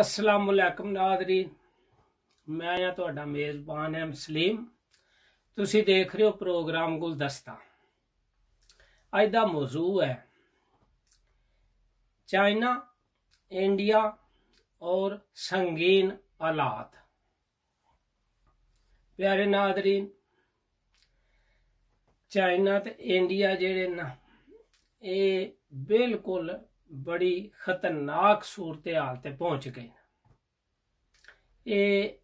ਅਸਲਾਮ ਅਲੈਕਮ ਨਾਜ਼ਰੀਨ ਮੈਂ ਆ ਤੁਹਾਡਾ ਮੇਜ਼ਬਾਨ ਹੈ ਮਸਲੀਮ ਤੁਸੀਂ ਦੇਖ ਰਹੇ ਹੋ ਪ੍ਰੋਗਰਾਮ ਗੁਲਦਸਤਾ ਅੱਜ ਦਾ ਮੌਜੂ ਹੈ ਚਾਈਨਾ ਇੰਡੀਆ ਔਰ ਸੰਗੀਨ ਹਾਲਾਤ ਪਿਆਰੇ ਨਾਜ਼ਰੀਨ ਚਾਈਨਾ ਤੇ ਇੰਡੀਆ ਜਿਹੜੇ ਨਾ ਇਹ ਬਿਲਕੁਲ ਬੜੀ ਖਤਰਨਾਕ ਸੂਰਤ-ਹਾਲ ਤੇ ਪਹੁੰਚ ਗਏ ਇਹ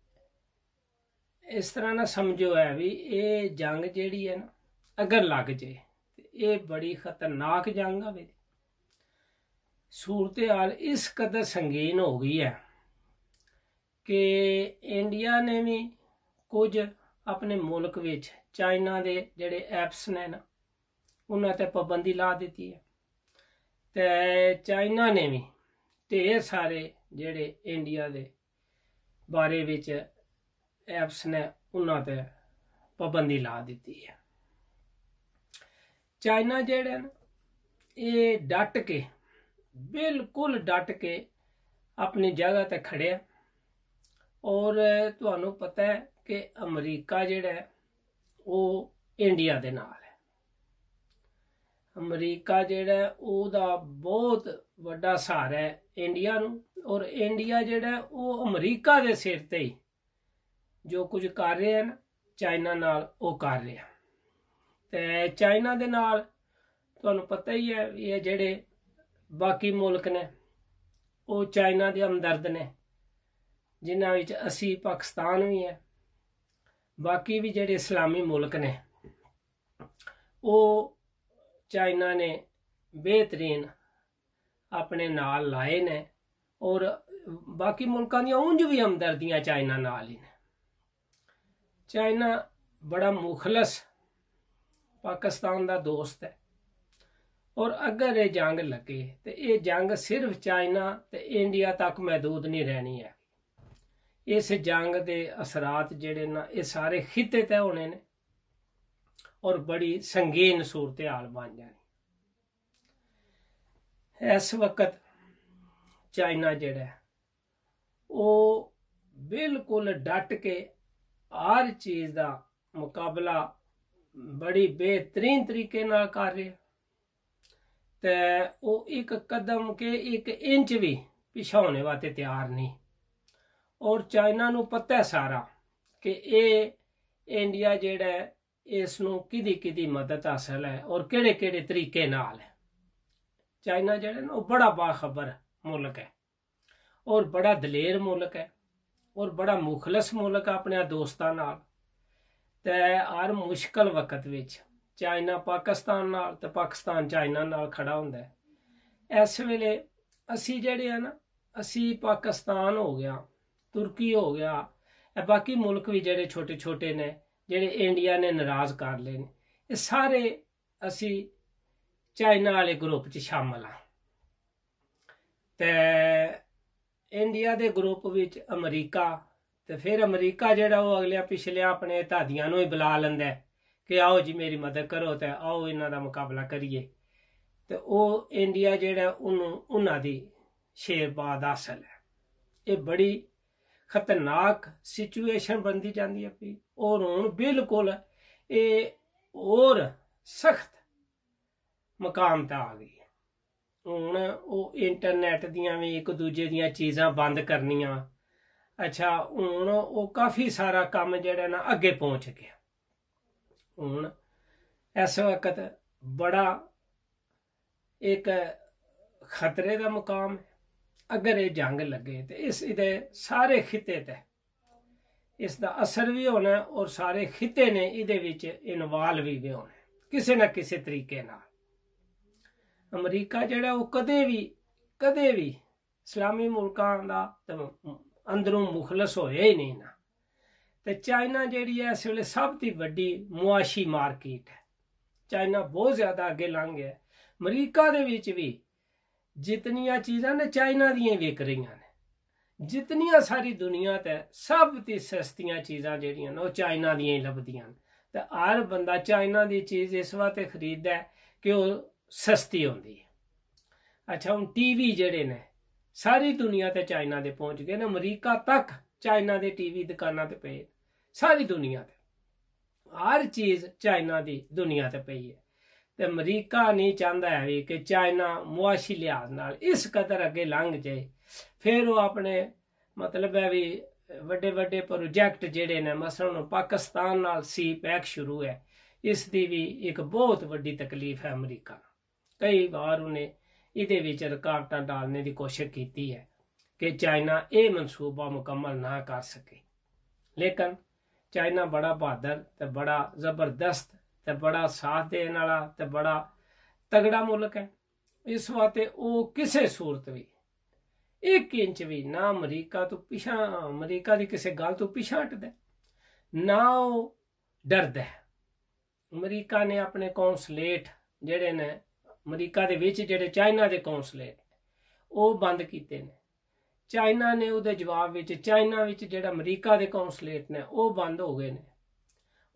ਇਸ ਤਰ੍ਹਾਂ ਨਾ ਸਮਝੋ ਐ ਵੀ ਇਹ ਜੰਗ ਜਿਹੜੀ ਹੈ ਨਾ ਅਗਰ ਲੱਗ ਜੇ ਤੇ ਇਹ ਬੜੀ ਖਤਰਨਾਕ ਜੰਗ ਆਵੇ ਸੂਰਤ-ਹਾਲ ਇਸ ਕਦਰ ਸੰਗੀਨ ਹੋ ਗਈ ਹੈ ਕਿ ਇੰਡੀਆ ਨੇ ਵੀ ਕੁਝ ਆਪਣੇ ਮੁਲਕ ਵਿੱਚ ਚਾਈਨਾ ਦੇ ਜਿਹੜੇ ਐਪਸ ਨੇ ਨਾ ਉਹਨਾਂ ਤੇ ਪਾਬੰਦੀ ਲਾ ਦਿੱਤੀ ਹੈ ਤੇ ਚਾਈਨਾ ਨੇ ਵੀ ਇਹ ਸਾਰੇ ਜਿਹੜੇ ਇੰਡੀਆ ਦੇ ਬਾਰੇ ਵਿੱਚ ਐਪਸ ਨੇ ਉਹਨਾਂ ਤੇ ਪਾਬੰਦੀ ਲਾ ਦਿੱਤੀ ਹੈ ਚਾਈਨਾ ਜਿਹੜੇ ਨੇ ਇਹ ਡਟ ਕੇ ਬਿਲਕੁਲ ਡਟ ਕੇ ਆਪਣੀ ਜਗ੍ਹਾ ਤੇ ਖੜਿਆ ਔਰ ਤੁਹਾਨੂੰ ਪਤਾ ਹੈ ਕਿ ਅਮਰੀਕਾ ਜਿਹੜਾ ਉਹ ਇੰਡੀਆ ਦੇ ਨਾਲ ਅਮਰੀਕਾ ਜਿਹੜਾ ਉਹਦਾ ਬਹੁਤ ਵੱਡਾ ਸਹਾਰਾ ਹੈ ਇੰਡੀਆ ਨੂੰ ਔਰ ਇੰਡੀਆ ਜਿਹੜਾ ਉਹ ਅਮਰੀਕਾ ਦੇ ਸਿਰ ਤੇ ਹੀ ਜੋ ਕੁਝ ਕਰ ਹੈ ਨਾ ਚਾਈਨਾ ਨਾਲ ਉਹ ਕਰ ਰਿਹਾ ਤੇ ਚਾਈਨਾ ਦੇ ਨਾਲ ਤੁਹਾਨੂੰ ਪਤਾ ਹੀ ਹੈ ਇਹ ਜਿਹੜੇ ਬਾਕੀ ਮੁਲਕ ਨੇ ਉਹ ਚਾਈਨਾ ਦੇ ਹਮਦਰਦ ਨੇ ਜਿਨ੍ਹਾਂ ਵਿੱਚ ਅਸੀਂ ਪਾਕਿਸਤਾਨ ਵੀ ਹੈ ਬਾਕੀ ਵੀ ਜਿਹੜੇ ਇਸਲਾਮੀ ਮੁਲਕ ਨੇ ਉਹ ਚਾਈਨਾ ਨੇ ਬਿਹਤਰੀਨ ਆਪਣੇ ਨਾਲ ਲਾਏ ਨੇ ਔਰ ਬਾਕੀ ਮੁਲਕਾਂ ਦੀਆਂ ਉਂਝ ਵੀ ਹਮਦਰਦੀਆਂ ਚਾਈਨਾ ਨਾਲ ਹੀ ਨੇ ਚਾਈਨਾ ਬੜਾ ਮੁਖਲਸ ਪਾਕਿਸਤਾਨ ਦਾ ਦੋਸਤ ਹੈ ਔਰ ਅਗਰ ਇਹ ਜੰਗ ਲੱਗੇ ਤੇ ਇਹ ਜੰਗ ਸਿਰਫ ਚਾਈਨਾ ਤੇ ਇੰਡੀਆ ਤੱਕ ਮਹਦੂਦ ਨਹੀਂ ਰਹਿਣੀ ਹੈ ਇਸ ਜੰਗ ਦੇ ਅਸਰਾਤ ਜਿਹੜੇ ਨਾ ਇਹ ਸਾਰੇ ਖਿੱਤੇ ਤੇ ਹੋਣੇ ਨੇ ਔਰ ਬੜੀ ਸੰਗੀਨ सूरत ਹਾਲ ਬਣ ਜਾਣੀ ਇਸ ਵਕਤ ਚਾਈਨਾ ਜਿਹੜਾ ਉਹ ਬਿਲਕੁਲ ਡਟ ਕੇ ਹਰ ਚੀਜ਼ ਦਾ ਮੁਕਾਬਲਾ ਬੜੀ ਬਿਹਤਰੀਨ ਤਰੀਕੇ ਨਾਲ ਕਰ ਰਿਹਾ ਤੇ ਉਹ ਇੱਕ ਕਦਮ ਕੇ ਇੱਕ ਇੰਚ ਵੀ ਪਿਛਾਉਣੇ ਵਾਤੇ ਤਿਆਰ ਨਹੀਂ ਔਰ ਚਾਈਨਾ ਨੂੰ ਪਤਾ ਹੈ ਸਾਰਾ ਕਿ ਇਹ ਇੰਡੀਆ ਜਿਹੜਾ ਇਸ ਨੂੰ ਕਿਦੀ ਕਿਦੀ ਮਦਦ ਹਾਸਲ ਹੈ ਔਰ ਕਿਹੜੇ ਕਿਹੜੇ ਤਰੀਕੇ ਨਾਲ ਹੈ ਚਾਈਨਾ ਜਿਹੜਾ ਨਾ ਉਹ ਬੜਾ ਬਾਖਬਰ ਮੁਲਕ ਹੈ ਔਰ ਬੜਾ ਦਲੇਰ ਮੁਲਕ ਹੈ ਔਰ ਬੜਾ ਮੁਖਲਸ ਮੁਲਕ ਆਪਣੇ ਦੋਸਤਾਂ ਨਾਲ ਤੇ ਹਰ ਮੁਸ਼ਕਲ ਵਕਤ ਵਿੱਚ ਚਾਈਨਾ ਪਾਕਿਸਤਾਨ ਨਾਲ ਤੇ ਪਾਕਿਸਤਾਨ ਚਾਈਨਾ ਨਾਲ ਖੜਾ ਹੁੰਦਾ ਹੈ ਇਸ ਵੇਲੇ ਅਸੀਂ ਜਿਹੜੇ ਆ ਨਾ ਅਸੀਂ ਪਾਕਿਸਤਾਨ ਹੋ ਗਿਆ ਤੁਰਕੀ ਹੋ ਗਿਆ ਇਹ ਬਾਕੀ ਮੁਲਕ ਵੀ ਜਿਹੜੇ ਛੋਟੇ ਛੋਟੇ ਨੇ ਜਿਹੜੇ ਇੰਡੀਆ ਨੇ ਨਾਰਾਜ਼ ਕਰ ਲਏ ਨੇ ਇਹ ਸਾਰੇ ਅਸੀਂ ਚਾਈਨਾ ਵਾਲੇ ਗਰੁੱਪ 'ਚ ਸ਼ਾਮਲ ਆ ਤੇ ਇੰਡੀਆ ਦੇ ਗਰੁੱਪ ਵਿੱਚ ਅਮਰੀਕਾ ਤੇ ਫਿਰ ਅਮਰੀਕਾ ਜਿਹੜਾ ਉਹ ਅਗਲੇ ਪਿਛਲੇ ਆਪਣੇ ਧਾਦੀਆਂ ਨੂੰ ਹੀ ਬੁਲਾ ਲੈਂਦਾ ਕਿ ਆਓ ਜੀ ਮੇਰੀ ਮਦਦ ਕਰੋ ਤੇ ਆਓ ਇਹਨਾਂ ਦਾ ਮੁਕਾਬਲਾ ਕਰੀਏ ਤੇ ਉਹ ਇੰਡੀਆ ਜਿਹੜਾ ਉਹਨੂੰ ਉਹਨਾਂ ਦੀ ਸ਼ੇਰਬਾਦ ਅਸਲ ਹੈ ਇਹ ਬੜੀ ਖਤਰਨਾਕ ਸਿਚੁਏਸ਼ਨ ਬੰਦੀ ਜਾਂਦੀ ਹੈ ਪਈ ਉਹ ਹੁਣ ਬਿਲਕੁਲ ਇਹ ਹੋਰ ਸਖਤ ਮਕਾਮ ਤੇ ਆ ਗਈ ਹੁਣ ਉਹ ਇੰਟਰਨੈਟ ਦੀਆਂ ਵੀ ਇੱਕ ਦੂਜੇ ਦੀਆਂ ਚੀਜ਼ਾਂ ਬੰਦ ਕਰਨੀਆਂ ਅੱਛਾ ਹੁਣ ਉਹ ਕਾਫੀ ਸਾਰਾ ਕੰਮ ਜਿਹੜਾ ਨਾ ਅੱਗੇ ਪਹੁੰਚ ਗਿਆ ਹੁਣ ਇਸ ਵਕਤ ਬੜਾ ਇੱਕ ਖਤਰੇ ਦਾ ਮਕਾਮ ਅਗਰ ਇਹ ਜੰਗ ਲੱਗੇ ਤੇ ਇਸ ਇਹਦੇ ਸਾਰੇ ਖਿੱਤੇ ਤੇ ਇਸ ਦਾ ਅਸਰ ਵੀ ਹੋਣਾ ਔਰ ਸਾਰੇ ਖਿੱਤੇ ਨੇ ਇਹਦੇ ਵਿੱਚ ਇਨਵਾਲ ਵੀ ਹੋਣਾ ਕਿਸੇ ਨਾ ਕਿਸੇ ਤਰੀਕੇ ਨਾਲ ਅਮਰੀਕਾ ਜਿਹੜਾ ਉਹ ਕਦੇ ਵੀ ਕਦੇ ਵੀ ਇਸਲਾਮੀ ਮੁਲਕਾਂ ਦਾ ਅੰਦਰੋਂ ਮੁਖਲਸ ਹੋਇਆ ਹੀ ਨਹੀਂ ਨਾ ਤੇ ਚਾਈਨਾ ਜਿਹੜੀ ਹੈ ਇਸ ਵੇਲੇ ਸਭ ਤੋਂ ਵੱਡੀ ਮੁਆਸ਼ੀ ਮਾਰਕੀਟ ਹੈ ਚਾਈਨਾ ਬਹੁਤ ਜ਼ਿਆਦਾ ਅੱਗੇ ਲੰਘ ਗਿਆ ਅਮਰੀਕਾ ਦੇ ਵਿੱਚ ਵੀ ਜਿਤਨੀਆਂ ਚੀਜ਼ਾਂ ਨੇ ਚਾਈਨਾ ਦੀਆਂ ਵਿਕ ਰਹੀਆਂ ਨੇ ਜਿਤਨੀਆਂ ਸਾਰੀ ਦੁਨੀਆ ਤੇ ਸਭ ਤੇ ਸਸਤੀਆਂ ਚੀਜ਼ਾਂ ਜਿਹੜੀਆਂ ਨੇ ਉਹ ਚਾਈਨਾ ਦੀਆਂ ਹੀ ਲੱਭਦੀਆਂ ਤੇ ਹਰ ਬੰਦਾ ਚਾਈਨਾ ਦੀ ਚੀਜ਼ ਇਸ ਵਾਸਤੇ ਖਰੀਦਦਾ ਕਿ ਉਹ ਸਸਤੀ ਹੁੰਦੀ ਹੈ ਅੱਛਾ ਹੁਣ ਟੀਵੀ ਜਿਹੜੇ ਨੇ ਸਾਰੀ ਦੁਨੀਆ ਤੇ ਚਾਈਨਾ ਦੇ ਪਹੁੰਚ ਗਏ ਨੇ ਅਮਰੀਕਾ ਤੱਕ ਚਾਈਨਾ ਦੇ ਟੀਵੀ ਦੁਕਾਨਾਂ ਤੇ ਪਏ ਸਾਰੀ ਦੁਨੀਆ ਤੇ ਹਰ ਚੀਜ਼ ਚਾਈਨਾ ਦੀ ਦੁਨੀਆ ਤੇ ਪਈ ਹੈ ਤੇ ਅਮਰੀਕਾ ਨਹੀਂ ਚਾਹੁੰਦਾ ਹੈ ਕਿ ਚਾਈਨਾ ਮੁਆਸ਼ੀ ਲਿਹਾਜ਼ ਨਾਲ ਇਸ ਕਦਰ ਅੱਗੇ ਲੰਘ ਜਾਏ ਫਿਰ ਉਹ ਆਪਣੇ ਮਤਲਬ ਹੈ ਵੀ ਵੱਡੇ ਵੱਡੇ ਪ੍ਰੋਜੈਕਟ ਜਿਹੜੇ ਨੇ ਮਸਲਨ ਪਾਕਿਸਤਾਨ ਨਾਲ ਸੀ ਪੈਕ ਸ਼ੁਰੂ ਹੈ ਇਸ ਦੀ ਵੀ ਇੱਕ ਬਹੁਤ ਵੱਡੀ ਤਕਲੀਫ ਹੈ ਅਮਰੀਕਾ ਕਈ ਵਾਰ ਉਹਨੇ ਇਹਦੇ ਵਿੱਚ ਰੁਕਾਵਟਾਂ ਡਾਲਨੇ ਦੀ ਕੋਸ਼ਿਸ਼ ਕੀਤੀ ਹੈ ਕਿ ਚਾਈਨਾ ਇਹ ਮਨਸੂਬਾ ਮੁਕੰਮਲ ਨਾ ਕਰ ਸਕੇ ਲੇਕਿਨ ਚਾਈਨਾ ਬੜਾ ਬਹਾਦਰ ਤੇ ਬੜਾ ਜ਼ਬਰਦਸਤ ਤੇ ਬੜਾ ਸਾਥ ਦੇਣ ਵਾਲਾ ਤੇ ਬੜਾ ਤਗੜਾ ਮੁਲਕ ਹੈ ਇਸ ਵਾਤੇ ਉਹ ਕਿਸੇ ਸੂਰਤ ਵੀ 1 ਇੰਚ ਵੀ ਨਾ ਅਮਰੀਕਾ ਤੋਂ ਪਿਛਾ ਅਮਰੀਕਾ ਦੀ ਕਿਸੇ ਗੱਲ ਤੋਂ ਪਿਛਾ ਹਟਦਾ ਨਾ ਉਹ ਡਰਦਾ ਅਮਰੀਕਾ ਨੇ ਆਪਣੇ ਕੌਂਸਲੇਟ ਜਿਹੜੇ ਨੇ ਅਮਰੀਕਾ ਦੇ ਵਿੱਚ ਜਿਹੜੇ ਚਾਈਨਾ ਦੇ ਕੌਂਸਲੇਟ ਉਹ ਬੰਦ ਕੀਤੇ ਨੇ ਚਾਈਨਾ ਨੇ ਉਹਦੇ ਜਵਾਬ ਵਿੱਚ ਚਾਈਨਾ ਵਿੱਚ ਜਿਹੜਾ ਅਮਰੀਕਾ ਦੇ ਕੌਂਸਲੇਟ ਨੇ ਉਹ ਬੰਦ ਹੋ ਗਏ ਨੇ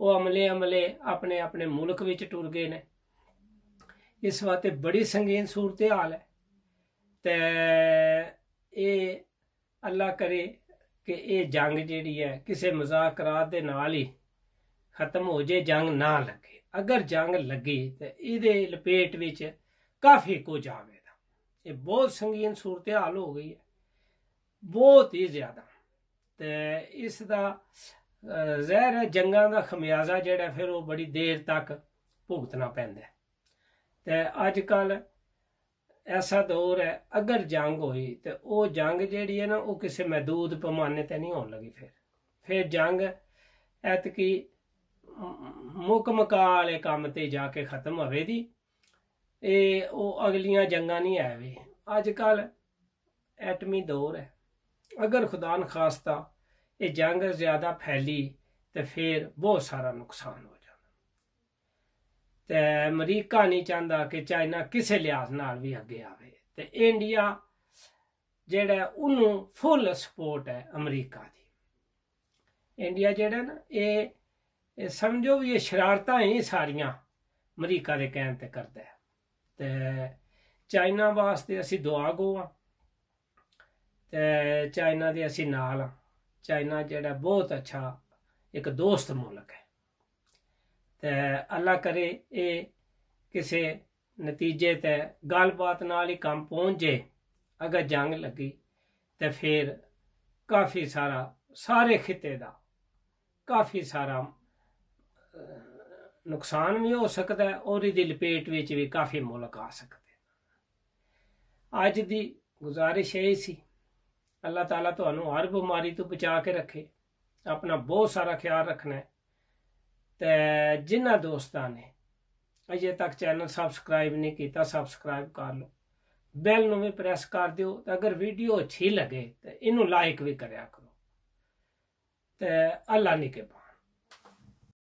ਉਹ ਅਮਲੇ ਅਮਲੇ ਆਪਣੇ ਆਪਣੇ ਮੁਲਕ ਵਿੱਚ ਟੁਰ ਗਏ ਨੇ ਇਸ ਵਾਤੇ ਬੜੀ ਸੰਗੀਨ ਸੂਰਤ ਹਾਲ ਹੈ ਤੇ ਇਹ ਅੱਲਾ ਕਰੇ ਕਿ ਇਹ ਜੰਗ ਜਿਹੜੀ ਹੈ ਕਿਸੇ ਮਜ਼ਾਕਰਾਤ ਦੇ ਨਾਲ ਹੀ ਖਤਮ ਹੋ ਜੇ ਜੰਗ ਨਾ ਲੱਗੇ ਅਗਰ ਜੰਗ ਲੱਗੇ ਤੇ ਇਹਦੇ ਲਪੇਟ ਵਿੱਚ ਕਾਫੀ ਕੁਝ ਆਵੇਗਾ ਇਹ ਬਹੁਤ ਸੰਗੀਨ ਸੂਰਤ ਹਾਲ ਹੋ ਗਈ ਹੈ ਬਹੁਤ ਹੀ ਜ਼ਿਆਦਾ ਤੇ ਇਸ ਦਾ ਜ਼ਹਿਰ ਜੰਗਾਂ ਦਾ ਖਮਿਆਜ਼ਾ ਜਿਹੜਾ ਫਿਰ ਉਹ ਬੜੀ ਦੇਰ ਤੱਕ ਭੁਗਤਣਾ ਪੈਂਦਾ ਤੇ ਅੱਜ ਕੱਲ ਐਸਾ ਦੌਰ ਹੈ ਅਗਰ ਜੰਗ ਹੋਈ ਤੇ ਉਹ ਜੰਗ ਜਿਹੜੀ ਹੈ ਨਾ ਉਹ ਕਿਸੇ ਮਹਦੂਦ ਪਮਾਨੇ ਤੇ ਨਹੀਂ ਹੋਣ ਲੱਗੀ ਫਿਰ ਫਿਰ ਜੰਗ ਐਤਕੀ ਮੁੱਕ ਮਕਾ ਵਾਲੇ ਕੰਮ ਤੇ ਜਾ ਕੇ ਖਤਮ ਦੀ ਇਹ ਉਹ ਅਗਲੀਆਂ ਜੰਗਾਂ ਨਹੀਂ ਆਵੇ ਅੱਜ ਕੱਲ ਐਟਮੀ ਦੌਰ ਹੈ ਅਗਰ ਖੁਦਾ ਖਾਸਤਾ ਇਹ ਜੰਗ ਜ਼ਿਆਦਾ ਫੈਲੀ ਤੇ ਫਿਰ ਬਹੁਤ ਸਾਰਾ ਨੁਕਸਾਨ ਹੋ ਜਾਣਾ ਤੇ ਅਮਰੀਕਾ ਨਹੀਂ ਚਾਹੁੰਦਾ ਕਿ ਚਾਈਨਾ ਕਿਸੇ ਲਿਹਾਜ਼ ਨਾਲ ਵੀ ਅੱਗੇ ਆਵੇ ਤੇ ਇੰਡੀਆ ਜਿਹੜਾ ਉਹਨੂੰ ਫੁੱਲ ਸਪੋਰਟ ਹੈ ਅਮਰੀਕਾ ਦੀ ਇੰਡੀਆ ਜਿਹੜਾ ਨਾ ਇਹ ਸਮਝੋ ਵੀ ਇਹ ਸ਼ਰਾਰਤਾਂ ਹੀ ਸਾਰੀਆਂ ਅਮਰੀਕਾ ਦੇ ਕਹਿਣ ਤੇ ਕਰਦਾ ਹੈ ਤੇ ਚਾਈਨਾ ਵਾਸਤੇ ਅਸੀਂ ਦੁਆ ਗੋਆ ਤੇ ਚਾਈਨਾ ਦੇ ਅਸੀਂ ਨਾਲ ਆ ਚਾਈਨਾ ਜਿਹੜਾ ਬਹੁਤ ਅੱਛਾ ਇੱਕ ਦੋਸਤ ਮੁਲਕ ਹੈ ਤੇ ਅੱਲਾ ਕਰੇ ਇਹ ਕਿਸੇ ਨਤੀਜੇ ਤੇ ਗੱਲਬਾਤ ਨਾਲ ਹੀ ਕੰਮ ਪਹੁੰਚ ਜੇ ਅਗਰ ਜੰਗ ਲੱਗੀ ਤੇ ਫਿਰ ਕਾਫੀ ਸਾਰਾ ਸਾਰੇ ਖਿੱਤੇ ਦਾ ਕਾਫੀ ਸਾਰਾ ਨੁਕਸਾਨ ਵੀ ਹੋ ਸਕਦਾ ਔਰ ਇਹਦੀ ਲਪੇਟ ਵਿੱਚ ਵੀ ਕਾਫੀ ਮੁਲਕ ਆ ਸਕਦੇ ਅੱਜ ਦੀ ਗੁਜ਼ਾਰਿਸ਼ ਇਹ ਸੀ ਅੱਲਾਹ ਤਾਲਾ ਤੁਹਾਨੂੰ ਹਰ ਬਿਮਾਰੀ ਤੋਂ ਬਚਾ ਕੇ ਰੱਖੇ ਆਪਣਾ ਬਹੁਤ ਸਾਰਾ ਖਿਆਲ ਰੱਖਣਾ ਤੇ ਜਿਨ੍ਹਾਂ ਦੋਸਤਾਂ ਨੇ ਅਜੇ ਤੱਕ ਚੈਨਲ ਸਬਸਕ੍ਰਾਈਬ ਨਹੀਂ ਕੀਤਾ ਸਬਸਕ੍ਰਾਈਬ ਕਰ ਲਓ ਬੈਲ ਨੂੰ ਵੀ ਪ੍ਰੈਸ ਕਰ ਦਿਓ ਤੇ ਅਗਰ ਵੀਡੀਓ ਅੱਛੀ ਲੱਗੇ ਤੇ ਇਹਨੂੰ ਲਾਈਕ ਵੀ ਕਰਿਆ ਕਰੋ ਤੇ ਅੱਲਾ ਨਿਕੇਬਾ